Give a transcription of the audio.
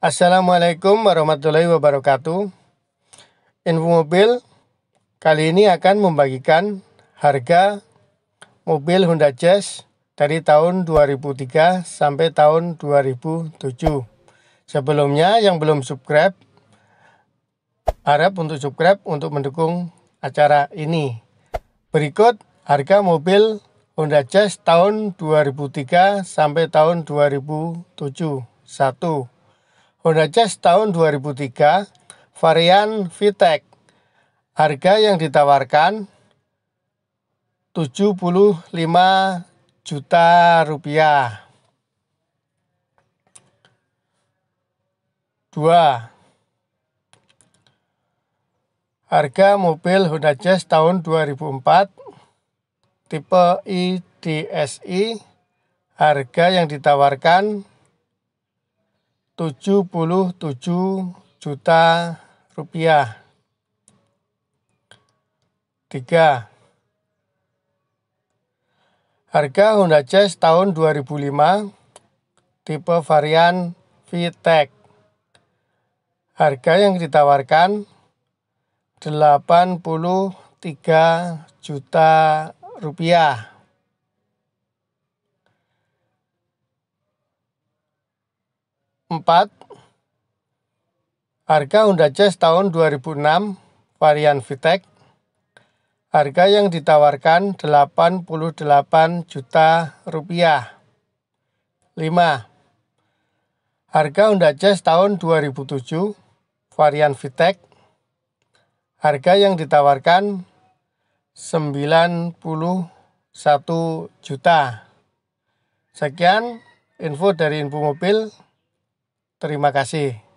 Assalamualaikum warahmatullahi wabarakatuh. Info mobil kali ini akan membagikan harga mobil Honda Jazz dari tahun 2003 sampai tahun 2007. Sebelumnya yang belum subscribe harap untuk subscribe untuk mendukung acara ini. Berikut harga mobil Honda Jazz tahun 2003 sampai tahun 2007. 1. Honda Jazz tahun 2003 varian VTEC. Harga yang ditawarkan 75 juta rupiah. 2. Harga mobil Honda Jazz tahun 2004 tipe IDSI harga yang ditawarkan 77 juta rupiah. 3. Harga Honda Jazz tahun 2005 tipe varian VTEC. Harga yang ditawarkan 83 juta rupiah. 4. Harga Honda Jazz tahun 2006 varian VTEC. Harga yang ditawarkan 88 juta rupiah. 5. Harga Honda Jazz tahun 2007 varian VTEC. Harga yang ditawarkan 91 juta. Sekian info dari Info Mobil. Terima kasih.